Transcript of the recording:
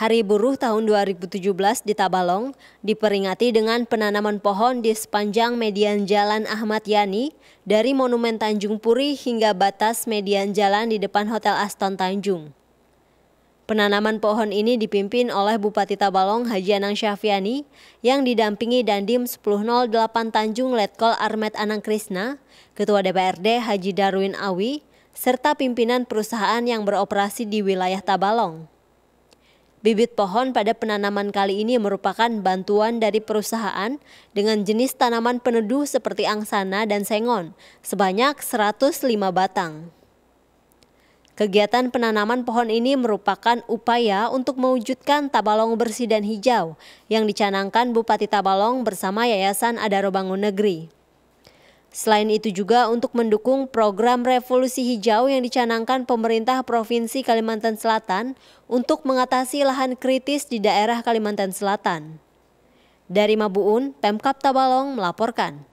Hari Buruh tahun 2017 di Tabalong diperingati dengan penanaman pohon di sepanjang median jalan Ahmad Yani dari Monumen Tanjung Puri hingga batas median jalan di depan Hotel Aston Tanjung. Penanaman pohon ini dipimpin oleh Bupati Tabalong Haji Anang Syafiani yang didampingi Dandim 1008 Tanjung Letkol Armet Anang Krisna, Ketua DPRD Haji Darwin Awi, serta pimpinan perusahaan yang beroperasi di wilayah Tabalong. Bibit pohon pada penanaman kali ini merupakan bantuan dari perusahaan dengan jenis tanaman peneduh seperti angsana dan sengon, sebanyak 105 batang. Kegiatan penanaman pohon ini merupakan upaya untuk mewujudkan Tabalong bersih dan hijau yang dicanangkan Bupati Tabalong bersama Yayasan Adaro Bangun Negeri. Selain itu juga untuk mendukung program revolusi hijau yang dicanangkan pemerintah Provinsi Kalimantan Selatan untuk mengatasi lahan kritis di daerah Kalimantan Selatan. Dari Mabuun, Pemkap Tabalong melaporkan.